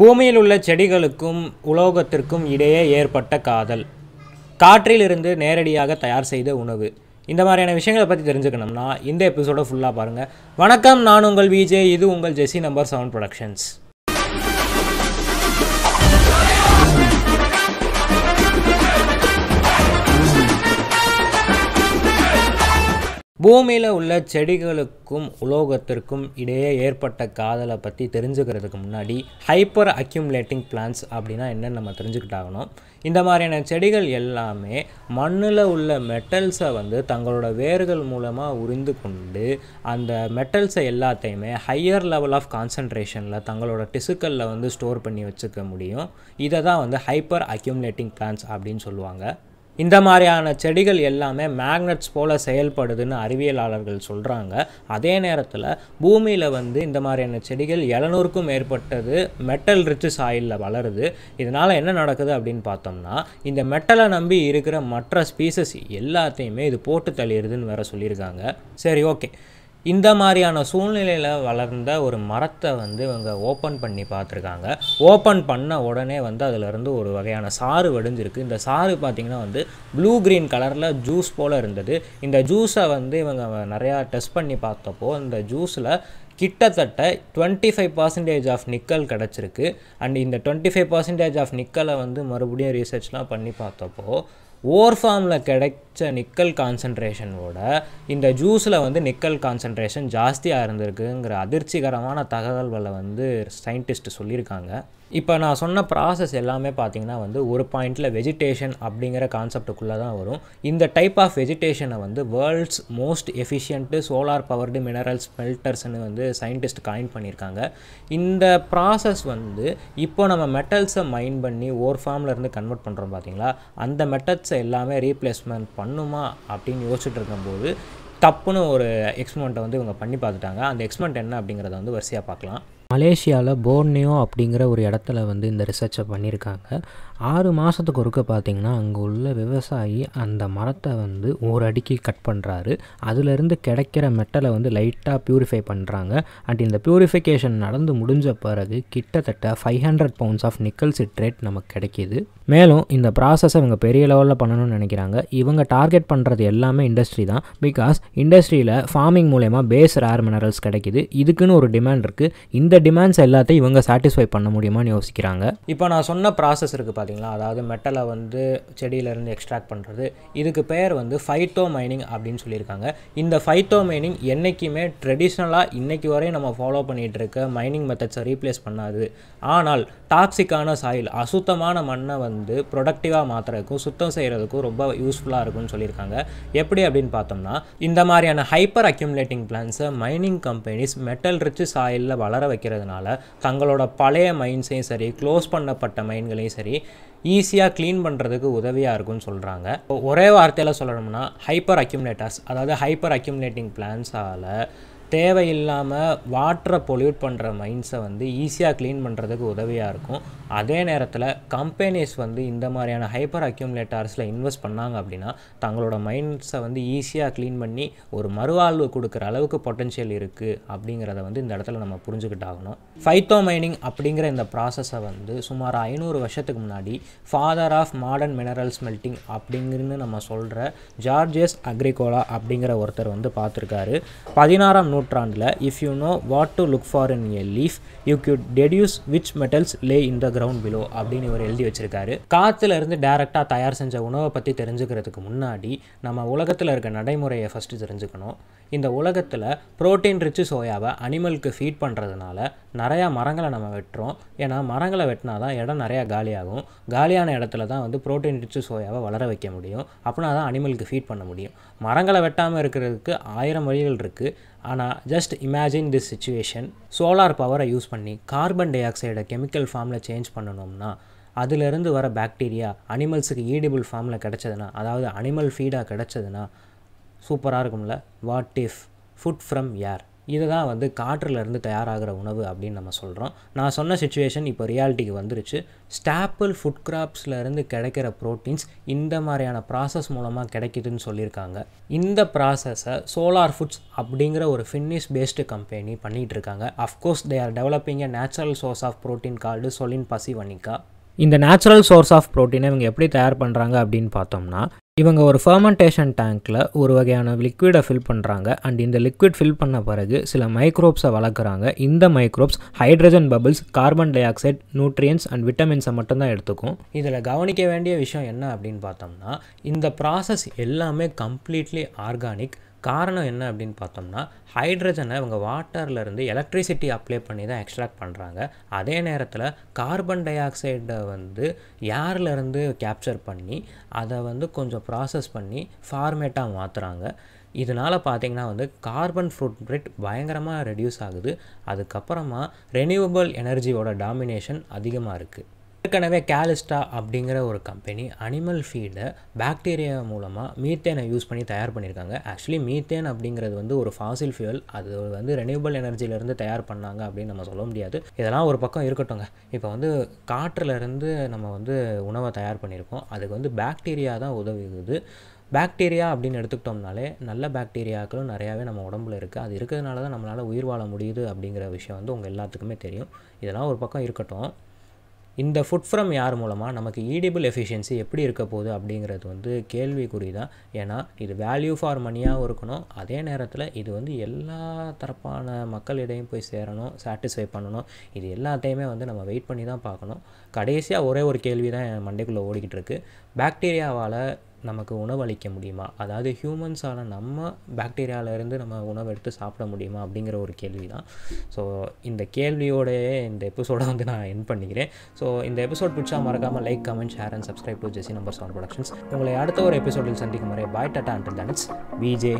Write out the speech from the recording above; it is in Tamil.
பூமியில் உள்ள செடிகளுக்கும் உலோகத்திற்கும் இடையே ஏற்பட்ட காதல் காற்றிலிருந்து நேரடியாக தயார் செய்த உணவு இந்த மாதிரியான விஷயங்களை பற்றி தெரிஞ்சுக்கணும்னா இந்த எபிசோடை ஃபுல்லாக பாருங்கள் வணக்கம் நான் உங்கள் விஜய் இது உங்கள் ஜெஸி நம்பர் செவன் ப்ரொடக்ஷன்ஸ் பூமியில் உள்ள செடிகளுக்கும் உலோகத்திற்கும் இடையே ஏற்பட்ட காதலை பற்றி தெரிஞ்சுக்கிறதுக்கு முன்னாடி ஹைப்பர் அக்யூம்லேட்டிங் பிளான்ஸ் அப்படின்னா என்னென்னு நம்ம தெரிஞ்சுக்கிட்டாகணும் இந்த மாதிரியான செடிகள் எல்லாமே மண்ணில் உள்ள மெட்டல்ஸை வந்து தங்களோட வேர்கள் மூலமாக உறிந்து கொண்டு அந்த மெட்டல்ஸை எல்லாத்தையுமே ஹையர் லெவல் ஆஃப் கான்சன்ட்ரேஷனில் தங்களோட டிசுக்கல்ல வந்து ஸ்டோர் பண்ணி வச்சுக்க முடியும் இதை தான் வந்து ஹைப்பர் அக்யூம்லேட்டிங் பிளான்ஸ் அப்படின்னு சொல்லுவாங்க இந்த மாதிரியான செடிகள் எல்லாமே மேக்னட்ஸ் போல் செயல்படுதுன்னு அறிவியலாளர்கள் சொல்கிறாங்க அதே நேரத்தில் பூமியில் வந்து இந்த மாதிரியான செடிகள் எழுநூறுக்கும் மேற்பட்டது மெட்டல் ரிச்சு சாயிலில் வளருது இதனால் என்ன நடக்குது அப்படின்னு பார்த்தோம்னா இந்த மெட்டலை நம்பி இருக்கிற மற்ற ஸ்பீசஸ் எல்லாத்தையுமே இது போட்டு தள்ளிடுதுன்னு வேற சொல்லியிருக்காங்க சரி ஓகே இந்த மாதிரியான சூழ்நிலையில் வளர்ந்த ஒரு மரத்தை வந்து இவங்க ஓப்பன் பண்ணி பார்த்துருக்காங்க ஓப்பன் பண்ண உடனே வந்து அதிலிருந்து ஒரு வகையான சாறு வடிஞ்சிருக்கு இந்த சாறு பார்த்திங்கன்னா வந்து ப்ளூ க்ரீன் கலரில் ஜூஸ் போல் இருந்தது இந்த ஜூஸை வந்து இவங்க நிறையா டெஸ்ட் பண்ணி பார்த்தப்போ இந்த ஜூஸில் கிட்டத்தட்ட twenty five percentage of nickel கிடச்சிருக்கு அண்ட் இந்த டுவெண்ட்டி ஃபைவ் பர்சன்டேஜ் ஆஃப் நிக்கலை வந்து மறுபடியும் ரீசர்ச்லாம் பண்ணி பார்த்தப்போ ஓர் ஃபார்மில் கிடைச்ச நிக்கல் கான்சன்ட்ரேஷனோட இந்த ஜூஸில் வந்து நிக்கல் கான்சன்ட்ரேஷன் ஜாஸ்தியாக இருந்திருக்குங்கிற அதிர்ச்சிகரமான தகவல்களை வந்து சயின்டிஸ்ட் சொல்லியிருக்காங்க இப்போ நான் சொன்ன ப்ராசஸ் எல்லாமே பார்த்திங்கன்னா வந்து ஒரு பாயிண்டில் வெஜிடேஷன் அப்படிங்கிற கான்செப்டுக்குள்ளே தான் வரும் இந்த டைப் ஆஃப் வெஜிடேஷனை வந்து world's most efficient solar powered minerals மெல்டர்ஸ்னு வந்து சயின்டிஸ்ட் காயின் பண்ணியிருக்காங்க இந்த ப்ராசஸ் வந்து இப்போ நம்ம மெட்டல்ஸை மைன் பண்ணி ஓர் ஃபார்ம்லேருந்து கன்வெர்ட் பண்ணுறோம் பார்த்திங்களா அந்த மெட்டல்ஸை எல்லாமே ரீப்ளேஸ்மெண்ட் பண்ணுமா அப்படின்னு யோசிச்சுட்டு இருக்கும்போது தப்புன்னு ஒரு எக்ஸ்பெரிமெண்ட்டை வந்து இவங்க பண்ணி பார்த்துட்டாங்க அந்த எக்ஸ்பெரிமெண்ட் என்ன அப்படிங்கிறத வந்து வரிசையாக பார்க்கலாம் மலேசியாவில் போர்னியோ அப்படிங்கிற ஒரு இடத்துல வந்து இந்த ரிசர்ச்சை பண்ணியிருக்காங்க ஆறு மாதத்துக்கு ஒருக்க பார்த்திங்கன்னா அங்கே உள்ள விவசாயி அந்த மரத்தை வந்து ஒரு அடிக்கு கட் பண்ணுறாரு அதுலேருந்து கிடைக்கிற மெட்டலை வந்து லைட்டாக ப்யூரிஃபை பண்ணுறாங்க அண்ட் இந்த ப்யூரிஃபிகேஷன் நடந்து முடிஞ்ச பிறகு கிட்டத்தட்ட five hundred pounds of nickel citrate நமக்கு கிடைக்கிது மேலும் இந்த ப்ராசஸை இவங்க பெரிய லெவலில் பண்ணணும்னு நினைக்கிறாங்க இவங்க டார்கெட் பண்ணுறது எல்லாமே இண்டஸ்ட்ரி தான் பிகாஸ் இண்டஸ்ட்ரியில் ஃபார்மிங் மூலயமா பேஸ் ரேர் மினரல்ஸ் கிடைக்கிது இதுக்குன்னு ஒரு டிமாண்ட் இருக்குது இந்த டிமாண்ட்ஸ் எல்லாத்தையும் இவங்க சாட்டிஸ்ஃபை பண்ண முடியுமான்னு யோசிக்கிறாங்க இப்போ நான் சொன்ன ப்ராசஸ் இருக்குது பார்த்தீங்களா அதாவது மெட்டலை வந்து செடியிலேருந்து எக்ஸ்ட்ராக்ட் பண்ணுறது இதுக்கு பெயர் வந்து ஃபைட்டோ மைனிங் அப்படின்னு சொல்லியிருக்காங்க இந்த ஃபைட்டோ மைனிங் என்றைக்குமே ட்ரெடிஷ்னலாக இன்றைக்கி வரையும் நம்ம ஃபாலோ பண்ணிகிட்டு இருக்க மைனிங் மெத்தட்ஸை ரீப்ளேஸ் பண்ணாது ஆனால் டாக்ஸிக்கான சாயில் அசுத்தமான மண்ணை வந்து ப்ரொடக்டிவாக மாற்றுறதுக்கும் சுத்தம் செய்கிறதுக்கும் ரொம்ப யூஸ்ஃபுல்லாக இருக்கும்னு சொல்லியிருக்காங்க எப்படி அப்படின்னு பார்த்தோம்னா இந்த மாதிரியான ஹைப்பர் அக்யூமுலேட்டிங் பிளான்ஸை மைனிங் கம்பெனிஸ் மெட்டல் ரிச் சாயிலில் வளர வைக்கிறதுனால தங்களோட பழைய மைன்ஸையும் சரி க்ளோஸ் பண்ணப்பட்ட மைன்களையும் சரி ஈஸியாக க்ளீன் பண்ணுறதுக்கு உதவியாக இருக்கும்னு சொல்கிறாங்க ஒரே வார்த்தையில் சொல்லணும்னா ஹைப்பர் அக்யூமுலேட்டர்ஸ் அதாவது ஹைப்பர் அக்யூமுலேட்டிங் பிளான்ஸால் தேவையில்லாமல் வாட்டரை பொல்யூட் பண்ணுற மைண்ட்ஸை வந்து ஈஸியாக க்ளீன் பண்ணுறதுக்கு உதவியாக இருக்கும் அதே நேரத்தில் கம்பெனிஸ் வந்து இந்த மாதிரியான ஹைப்பர் அக்யூம்லேட்டர்ஸில் இன்வெஸ்ட் பண்ணாங்க அப்படின்னா தங்களோட மைண்ட்ஸை வந்து ஈஸியாக க்ளீன் பண்ணி ஒரு மறுவாழ்வு கொடுக்குற அளவுக்கு பொட்டன்ஷியல் இருக்குது அப்படிங்கிறத வந்து இந்த இடத்துல நம்ம புரிஞ்சுக்கிட்டாகணும் ஃபைத்தோ மைனிங் அப்படிங்கிற இந்த ப்ராசஸை வந்து சுமார் ஐநூறு வருஷத்துக்கு முன்னாடி father of modern minerals melting அப்படிங்குறன்னு நம்ம சொல்கிற ஜார்ஜஸ் அக்ரிகோலா அப்படிங்கிற ஒருத்தர் வந்து பார்த்துருக்காரு பதினாறாம் நூற்றாண்டில் if you know what to look for in a leaf you could deduce which metals lie in the ground below அப்படின்னு இவர் எழுதி வச்சிருக்காரு இருந்து டேரெக்டாக தயார் செஞ்ச உணவை பற்றி தெரிஞ்சுக்கிறதுக்கு முன்னாடி நம்ம உலகத்தில் இருக்க நடைமுறையை ஃபஸ்ட்டு தெரிஞ்சுக்கணும் இந்த உலகத்தில் ப்ரோட்டீன் ரிச்சு சோயாவை அனிமலுக்கு ஃபீட் பண்ணுறதுனால நிறையா மரங்களை நம்ம வெட்டுறோம் ஏன்னா மரங்களை வெட்டினா தான் இடம் நிறையா காலியாகும் காலியான இடத்துல தான் வந்து ப்ரோட்டீன் ரிச்சு சோயாவை வளர வைக்க முடியும் அப்படின்னா தான் அனிமலுக்கு ஃபீட் பண்ண முடியும் மரங்களை வெட்டாமல் இருக்கிறதுக்கு ஆயிரம் வழிகள் இருக்குது ஆனால் just imagine this situation solar பவரை யூஸ் பண்ணி கார்பன் டை ஆக்சைடை கெமிக்கல் ஃபார்மில் சேஞ்ச் பண்ணணும்னா அதிலிருந்து வர பாக்டீரியா அனிமல்ஸுக்கு ஈடிபிள் ஃபார்மில் கிடச்சதுன்னா அதாவது அனிமல் ஃபீடாக கிடச்சதுன்னா சூப்பராக இருக்கும்ல வாட் இஃப் ஃபுட் ஃப்ரம் யார் இதுதான் வந்து காற்றுலேருந்து தயாராகிற உணவு அப்படின்னு நம்ம சொல்கிறோம் நான் சொன்ன சுச்சுவேஷன் இப்போ ரியாலிட்டிக்கு வந்துருச்சு ஸ்டாப்பிள் ஃபுட் கிராப்ஸ்லேருந்து கிடைக்கிற ப்ரோட்டீன்ஸ் இந்த மாதிரியான ப்ராசஸ் மூலமாக கிடைக்கிதுன்னு சொல்லியிருக்காங்க இந்த ப்ராசஸை சோலார் ஃபுட்ஸ் அப்படிங்கிற ஒரு ஃபின்னிஷ் பேஸ்டு கம்பெனி பண்ணிகிட்டு இருக்காங்க of course they are developing a natural source of protein called Solein பசிவனிக்கா இந்த நேச்சுரல் சோர்ஸ் ஆஃப் ப்ரோட்டீனை இவங்க எப்படி தயார் பண்ணுறாங்க அப்படின்னு பார்த்தோம்னா இவங்க ஒரு ஃபர்மெண்டேஷன் டேங்க்கில் ஒரு வகையான லிக்விடை ஃபில் பண்ணுறாங்க அண்ட் இந்த லிக்விட் ஃபில் பண்ண பிறகு சில மைக்ரோப்ஸை வளர்க்குறாங்க இந்த microbes hydrogen bubbles carbon dioxide nutrients and விட்டமின்ஸை மட்டும்தான் எடுத்துக்கும் இதில் கவனிக்க வேண்டிய விஷயம் என்ன அப்படின்னு பார்த்தோம்னா இந்த ப்ராசஸ் எல்லாமே கம்ப்ளீட்லி ஆர்கானிக் காரணம் என்ன அப்படின்னு பார்த்தோம்னா ஹைட்ரஜனை இவங்க வாட்டர்லேருந்து எலக்ட்ரிசிட்டி அப்ளை பண்ணி தான் எக்ஸ்ட்ராக்ட் பண்ணுறாங்க அதே நேரத்தில் கார்பன் டை ஆக்சைடை வந்து ஏர்லேருந்து கேப்சர் பண்ணி அதை வந்து கொஞ்சம் ப்ராசஸ் பண்ணி ஃபார்மேட்டாக மாற்றுறாங்க இதனால் பார்த்திங்கன்னா வந்து கார்பன் ஃபுட் பிரிட் பயங்கரமாக ரெடியூஸ் ஆகுது அதுக்கப்புறமா ரெனியூவபிள் எனர்ஜியோட டாமினேஷன் அதிகமாக இருக்குது ஏற்கனவே கேலிஸ்டா அப்படிங்கிற ஒரு கம்பெனி அனிமல் ஃபீடை பாக்டீரியா மூலமாக மீத்தேனை யூஸ் பண்ணி தயார் பண்ணியிருக்காங்க ஆக்சுவலி மீத்தேன் அப்படிங்கிறது வந்து ஒரு ஃபாசில் ஃபியூல் அது வந்து ரெனியூபிள் எனர்ஜியிலேருந்து தயார் பண்ணாங்க அப்படின்னு நம்ம சொல்ல முடியாது இதெல்லாம் ஒரு பக்கம் இருக்கட்டும்ங்க இப்போ வந்து காற்றுலேருந்து நம்ம வந்து உணவை தயார் பண்ணியிருக்கோம் அதுக்கு வந்து பாக்டீரியா தான் உதவுது பாக்டீரியா அப்படின்னு எடுத்துக்கிட்டோம்னாலே நல்ல பாக்டீரியாக்களும் நிறையாவே நம்ம உடம்புல இருக்குது அது இருக்கிறதுனால தான் நம்மளால் உயிர் வாழ முடியுது அப்படிங்கிற விஷயம் வந்து உங்கள் எல்லாத்துக்குமே தெரியும் இதெல்லாம் ஒரு பக்கம் இருக்கட்டும் இந்த ஃபுட் ஃப்ரம் யார் மூலமாக நமக்கு ஈடிபிள் எஃபிஷியன்சி எப்படி இருக்க போகுது அப்படிங்கிறது வந்து கேள்விக்குறி தான் ஏன்னா இது வேல்யூ ஃபார் மணியாகவும் இருக்கணும் அதே நேரத்தில் இது வந்து எல்லா தரப்பான மக்களிடையும் போய் சேரணும் சாட்டிஸ்ஃபை பண்ணணும் இது எல்லாத்தையுமே வந்து நம்ம வெயிட் பண்ணி தான் பார்க்கணும் கடைசியாக ஒரே ஒரு கேள்வி தான் என் மண்டைக்குள்ளே ஓடிக்கிட்டு இருக்குது பேக்டீரியாவால் நமக்கு உணவளிக்க முடியுமா அதாவது ஹியூமன்ஸால் நம்ம பாக்டீரியாவிலேருந்து நம்ம உணவு எடுத்து சாப்பிட முடியுமா அப்படிங்கிற ஒரு கேள்வி தான் ஸோ இந்த கேள்வியோடையே இந்த எபிசோடை வந்து நான் என் பண்ணிக்கிறேன் ஸோ இந்த எபிசோட் பிடிச்சா மறக்காமல் like comment share and subscribe to JC number sound productions உங்களை அடுத்த ஒரு எபிசோடில் சந்திக்கும் முறை bye tata and that's PJ